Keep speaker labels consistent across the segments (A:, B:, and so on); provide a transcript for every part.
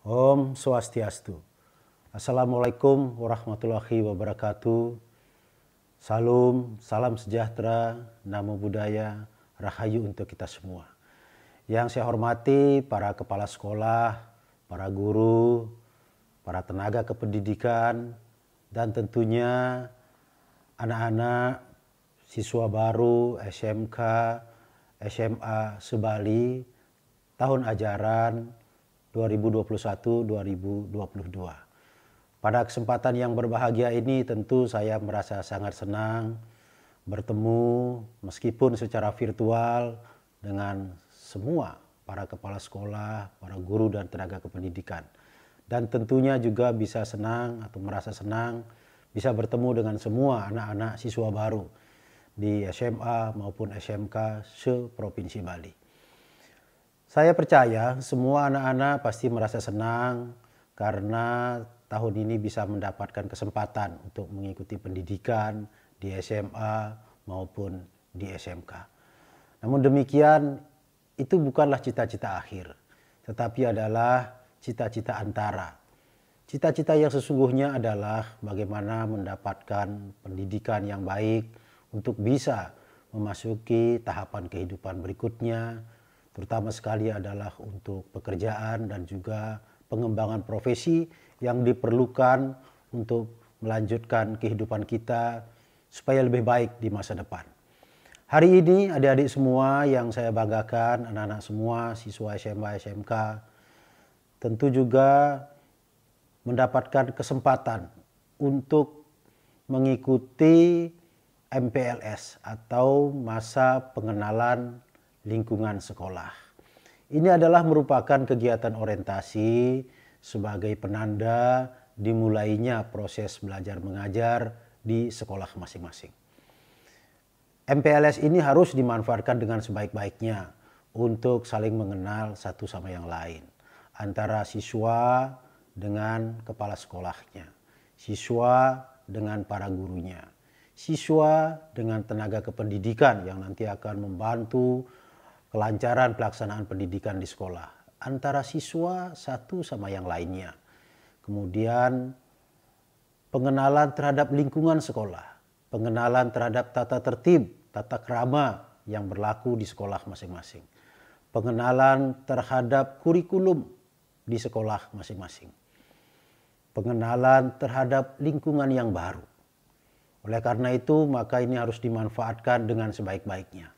A: Om Swastiastu. Assalamualaikum warahmatullahi wabarakatuh. Salam, salam sejahtera, namo buddhaya, rahayu untuk kita semua. Yang saya hormati para kepala sekolah, para guru, para tenaga kependidikan, dan tentunya anak-anak siswa baru SMK, SMA sebali tahun ajaran 2021-2022. Pada kesempatan yang berbahagia ini tentu saya merasa sangat senang bertemu meskipun secara virtual dengan semua para kepala sekolah, para guru dan tenaga kependidikan. Dan tentunya juga bisa senang atau merasa senang bisa bertemu dengan semua anak-anak siswa baru di SMA maupun SMK se-Provinsi Bali. Saya percaya semua anak-anak pasti merasa senang karena tahun ini bisa mendapatkan kesempatan untuk mengikuti pendidikan di SMA maupun di SMK. Namun demikian, itu bukanlah cita-cita akhir, tetapi adalah cita-cita antara. Cita-cita yang sesungguhnya adalah bagaimana mendapatkan pendidikan yang baik untuk bisa memasuki tahapan kehidupan berikutnya, terutama sekali adalah untuk pekerjaan dan juga pengembangan profesi yang diperlukan untuk melanjutkan kehidupan kita supaya lebih baik di masa depan. Hari ini adik-adik semua yang saya banggakan, anak-anak semua, siswa SMA, SMK, tentu juga mendapatkan kesempatan untuk mengikuti MPLS atau masa pengenalan lingkungan sekolah. Ini adalah merupakan kegiatan orientasi sebagai penanda dimulainya proses belajar mengajar di sekolah masing-masing. MPLS ini harus dimanfaatkan dengan sebaik-baiknya untuk saling mengenal satu sama yang lain antara siswa dengan kepala sekolahnya, siswa dengan para gurunya, siswa dengan tenaga kependidikan yang nanti akan membantu kelancaran pelaksanaan pendidikan di sekolah antara siswa satu sama yang lainnya. Kemudian pengenalan terhadap lingkungan sekolah, pengenalan terhadap tata tertib, tata kerama yang berlaku di sekolah masing-masing. Pengenalan terhadap kurikulum di sekolah masing-masing. Pengenalan terhadap lingkungan yang baru. Oleh karena itu, maka ini harus dimanfaatkan dengan sebaik-baiknya.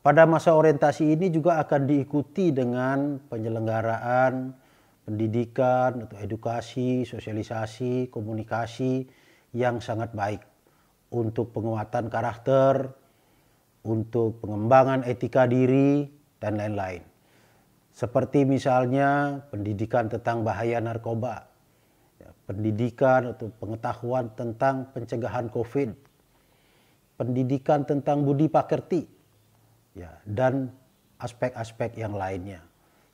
A: Pada masa orientasi ini juga akan diikuti dengan penyelenggaraan pendidikan atau edukasi, sosialisasi, komunikasi yang sangat baik untuk penguatan karakter, untuk pengembangan etika diri dan lain-lain. Seperti misalnya pendidikan tentang bahaya narkoba, ya, pendidikan atau pengetahuan tentang pencegahan COVID, pendidikan tentang budi pakerti ya, dan aspek-aspek yang lainnya.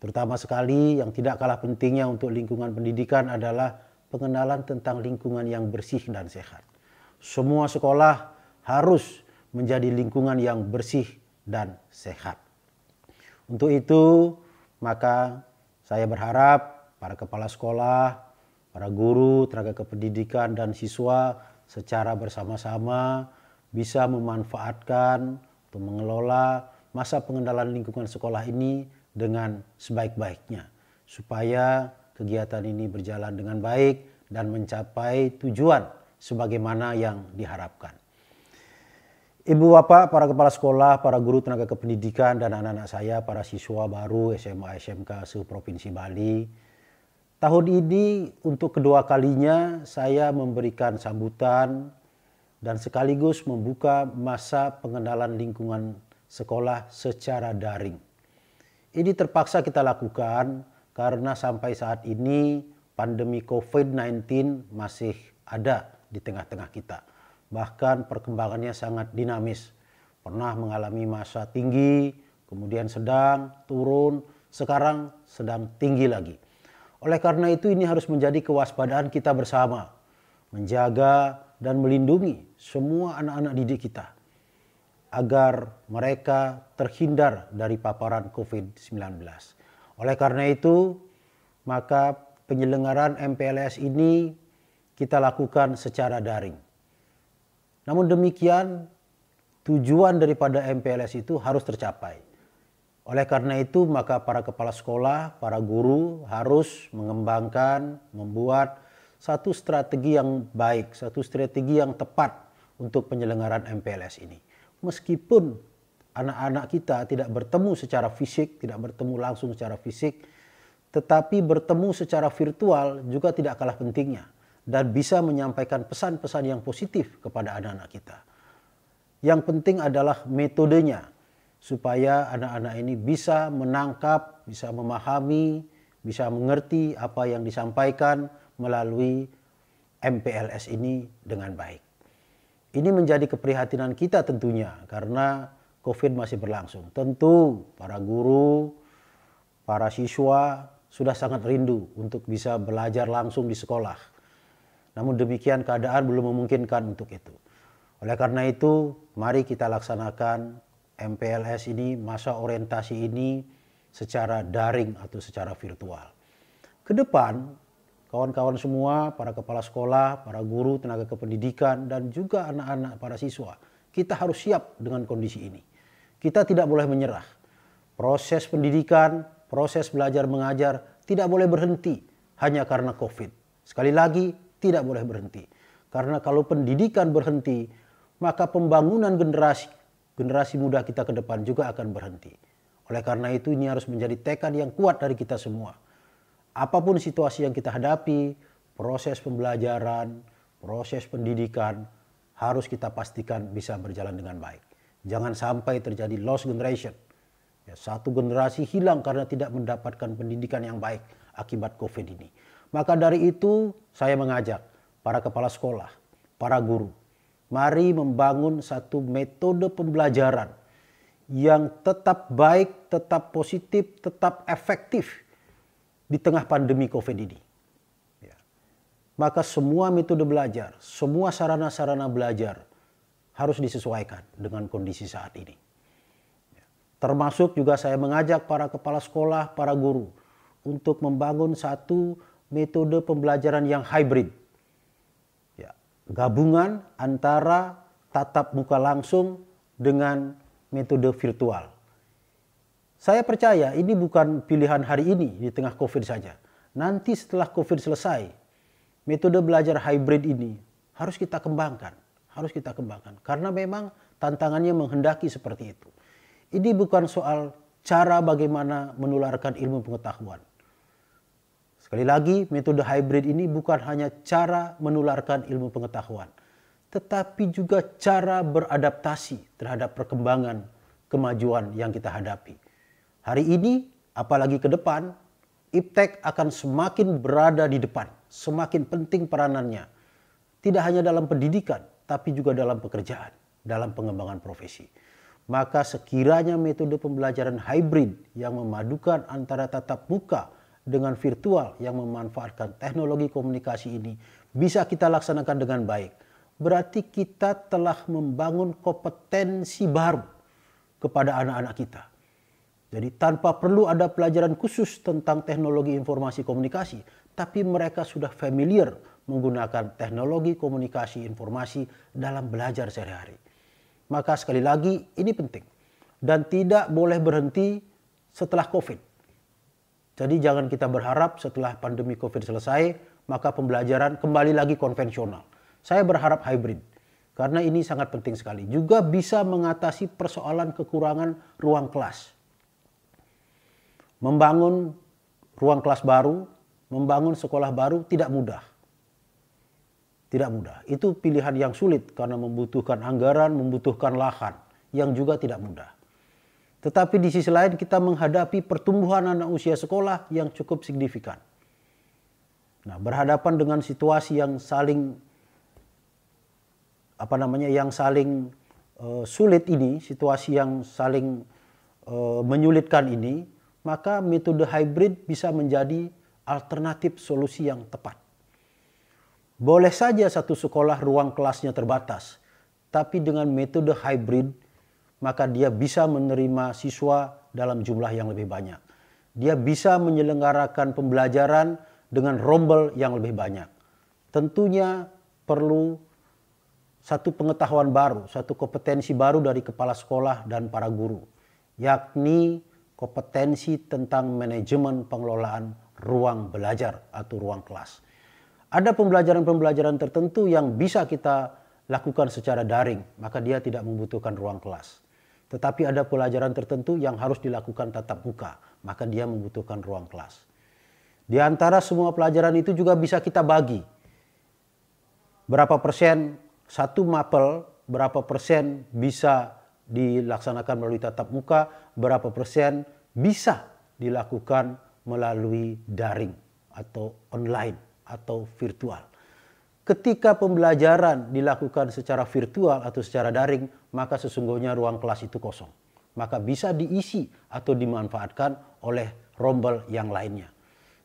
A: Terutama sekali yang tidak kalah pentingnya untuk lingkungan pendidikan adalah pengenalan tentang lingkungan yang bersih dan sehat. Semua sekolah harus menjadi lingkungan yang bersih dan sehat. Untuk itu, maka saya berharap para kepala sekolah, para guru, tenaga kependidikan, dan siswa secara bersama-sama bisa memanfaatkan untuk mengelola masa pengendalian lingkungan sekolah ini dengan sebaik-baiknya supaya kegiatan ini berjalan dengan baik dan mencapai tujuan sebagaimana yang diharapkan. Ibu bapak, para kepala sekolah, para guru tenaga kependidikan dan anak-anak saya para siswa baru SMA SMK se-provinsi Bali. Tahun ini untuk kedua kalinya saya memberikan sambutan dan sekaligus membuka masa pengenalan lingkungan sekolah secara daring. Ini terpaksa kita lakukan karena sampai saat ini pandemi COVID-19 masih ada di tengah-tengah kita. Bahkan perkembangannya sangat dinamis. Pernah mengalami masa tinggi, kemudian sedang, turun, sekarang sedang tinggi lagi. Oleh karena itu ini harus menjadi kewaspadaan kita bersama. Menjaga dan melindungi semua anak-anak didik kita agar mereka terhindar dari paparan COVID-19. Oleh karena itu, maka penyelenggaraan MPLS ini kita lakukan secara daring. Namun demikian, tujuan daripada MPLS itu harus tercapai. Oleh karena itu, maka para kepala sekolah, para guru harus mengembangkan, membuat satu strategi yang baik, satu strategi yang tepat untuk penyelenggaraan MPLS ini. Meskipun anak-anak kita tidak bertemu secara fisik, tidak bertemu langsung secara fisik, tetapi bertemu secara virtual juga tidak kalah pentingnya dan bisa menyampaikan pesan-pesan yang positif kepada anak-anak kita. Yang penting adalah metodenya supaya anak-anak ini bisa menangkap, bisa memahami, bisa mengerti apa yang disampaikan melalui MPLS ini dengan baik. Ini menjadi keprihatinan kita tentunya karena COVID masih berlangsung. Tentu para guru, para siswa sudah sangat rindu untuk bisa belajar langsung di sekolah. Namun demikian keadaan belum memungkinkan untuk itu. Oleh karena itu, mari kita laksanakan MPLS ini, masa orientasi ini secara daring atau secara virtual. Kedepan kawan-kawan semua, para kepala sekolah, para guru, tenaga kependidikan, dan juga anak-anak para siswa. Kita harus siap dengan kondisi ini. Kita tidak boleh menyerah. Proses pendidikan, proses belajar mengajar tidak boleh berhenti hanya karena COVID. Sekali lagi, tidak boleh berhenti. Karena kalau pendidikan berhenti, maka pembangunan generasi generasi muda kita ke depan juga akan berhenti. Oleh karena itu, ini harus menjadi tekad yang kuat dari kita semua apapun situasi yang kita hadapi, proses pembelajaran, proses pendidikan harus kita pastikan bisa berjalan dengan baik. Jangan sampai terjadi lost generation. Ya, satu generasi hilang karena tidak mendapatkan pendidikan yang baik akibat COVID ini. Maka dari itu saya mengajak para kepala sekolah, para guru, mari membangun satu metode pembelajaran yang tetap baik, tetap positif, tetap efektif di tengah pandemi COVID ini. Ya. Maka semua metode belajar, semua sarana-sarana belajar harus disesuaikan dengan kondisi saat ini. Ya. Termasuk juga saya mengajak para kepala sekolah, para guru untuk membangun satu metode pembelajaran yang hybrid. Ya. Gabungan antara tatap muka langsung dengan metode virtual saya percaya ini bukan pilihan hari ini di tengah COVID saja. Nanti setelah COVID selesai, metode belajar hybrid ini harus kita kembangkan. Harus kita kembangkan. Karena memang tantangannya menghendaki seperti itu. Ini bukan soal cara bagaimana menularkan ilmu pengetahuan. Sekali lagi, metode hybrid ini bukan hanya cara menularkan ilmu pengetahuan, tetapi juga cara beradaptasi terhadap perkembangan kemajuan yang kita hadapi. Hari ini, apalagi ke depan, Iptek akan semakin berada di depan, semakin penting peranannya. Tidak hanya dalam pendidikan, tapi juga dalam pekerjaan, dalam pengembangan profesi. Maka sekiranya metode pembelajaran hybrid yang memadukan antara tatap muka dengan virtual yang memanfaatkan teknologi komunikasi ini bisa kita laksanakan dengan baik, berarti kita telah membangun kompetensi baru kepada anak-anak kita jadi tanpa perlu ada pelajaran khusus tentang teknologi informasi komunikasi, tapi mereka sudah familiar menggunakan teknologi komunikasi informasi dalam belajar sehari-hari. Maka sekali lagi ini penting dan tidak boleh berhenti setelah Covid. Jadi jangan kita berharap setelah pandemi Covid selesai maka pembelajaran kembali lagi konvensional. Saya berharap hybrid karena ini sangat penting sekali. Juga bisa mengatasi persoalan kekurangan ruang kelas membangun ruang kelas baru, membangun sekolah baru tidak mudah. Tidak mudah. Itu pilihan yang sulit karena membutuhkan anggaran, membutuhkan lahan yang juga tidak mudah. Tetapi di sisi lain kita menghadapi pertumbuhan anak usia sekolah yang cukup signifikan. Nah, berhadapan dengan situasi yang saling apa namanya yang saling uh, sulit ini, situasi yang saling uh, menyulitkan ini, maka metode hybrid bisa menjadi alternatif solusi yang tepat. Boleh saja satu sekolah ruang kelasnya terbatas, tapi dengan metode hybrid maka dia bisa menerima siswa dalam jumlah yang lebih banyak. Dia bisa menyelenggarakan pembelajaran dengan rombel yang lebih banyak. Tentunya perlu satu pengetahuan baru, satu kompetensi baru dari kepala sekolah dan para guru, yakni kompetensi tentang manajemen pengelolaan ruang belajar atau ruang kelas. Ada pembelajaran-pembelajaran tertentu yang bisa kita lakukan secara daring, maka dia tidak membutuhkan ruang kelas. Tetapi ada pelajaran tertentu yang harus dilakukan tatap muka, maka dia membutuhkan ruang kelas. Di antara semua pelajaran itu juga bisa kita bagi. Berapa persen satu mapel, berapa persen bisa dilaksanakan melalui tatap muka, berapa persen bisa dilakukan melalui daring atau online atau virtual. Ketika pembelajaran dilakukan secara virtual atau secara daring, maka sesungguhnya ruang kelas itu kosong. Maka bisa diisi atau dimanfaatkan oleh rombel yang lainnya.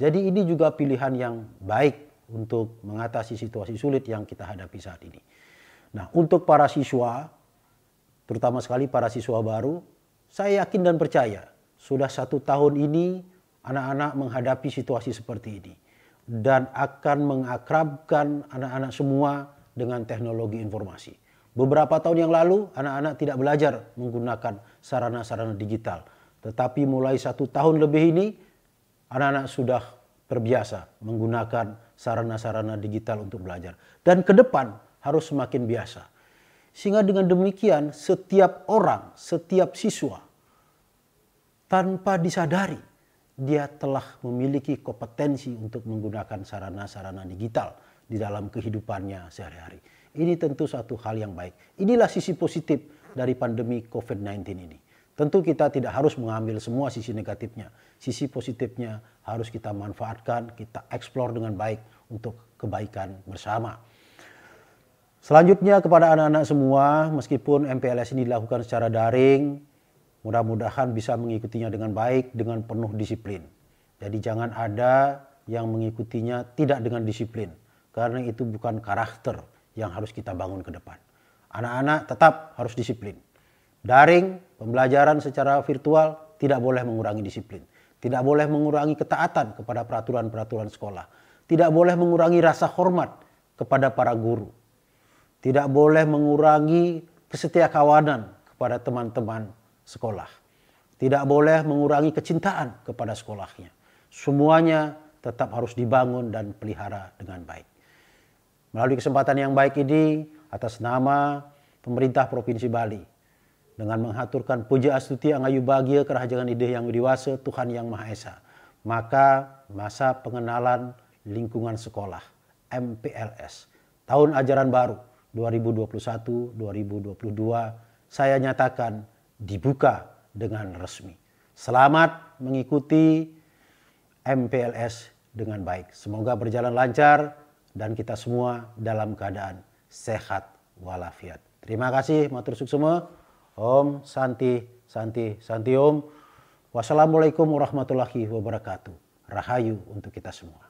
A: Jadi ini juga pilihan yang baik untuk mengatasi situasi sulit yang kita hadapi saat ini. Nah, untuk para siswa terutama sekali para siswa baru, saya yakin dan percaya sudah satu tahun ini anak-anak menghadapi situasi seperti ini dan akan mengakrabkan anak-anak semua dengan teknologi informasi. Beberapa tahun yang lalu, anak-anak tidak belajar menggunakan sarana-sarana digital. Tetapi mulai satu tahun lebih ini, anak-anak sudah terbiasa menggunakan sarana-sarana digital untuk belajar. Dan ke depan harus semakin biasa sehingga dengan demikian setiap orang, setiap siswa tanpa disadari dia telah memiliki kompetensi untuk menggunakan sarana-sarana digital di dalam kehidupannya sehari-hari. Ini tentu satu hal yang baik. Inilah sisi positif dari pandemi COVID-19 ini. Tentu kita tidak harus mengambil semua sisi negatifnya. Sisi positifnya harus kita manfaatkan, kita eksplor dengan baik untuk kebaikan bersama. Selanjutnya kepada anak-anak semua, meskipun MPLS ini dilakukan secara daring, mudah-mudahan bisa mengikutinya dengan baik, dengan penuh disiplin. Jadi jangan ada yang mengikutinya tidak dengan disiplin, karena itu bukan karakter yang harus kita bangun ke depan. Anak-anak tetap harus disiplin. Daring, pembelajaran secara virtual tidak boleh mengurangi disiplin. Tidak boleh mengurangi ketaatan kepada peraturan-peraturan sekolah. Tidak boleh mengurangi rasa hormat kepada para guru tidak boleh mengurangi kesetia kawanan kepada teman-teman sekolah. Tidak boleh mengurangi kecintaan kepada sekolahnya. Semuanya tetap harus dibangun dan pelihara dengan baik. Melalui kesempatan yang baik ini atas nama pemerintah Provinsi Bali dengan menghaturkan puja astuti angayu bahagia kerajaan ide yang dewasa Tuhan yang Maha Esa. Maka masa pengenalan lingkungan sekolah MPLS tahun ajaran baru 2021, 2022 saya nyatakan dibuka dengan resmi. Selamat mengikuti MPLS dengan baik. Semoga berjalan lancar dan kita semua dalam keadaan sehat walafiat. Terima kasih matur semua. Om Santi, Santi, Santi Om. Wassalamualaikum warahmatullahi wabarakatuh. Rahayu untuk kita semua.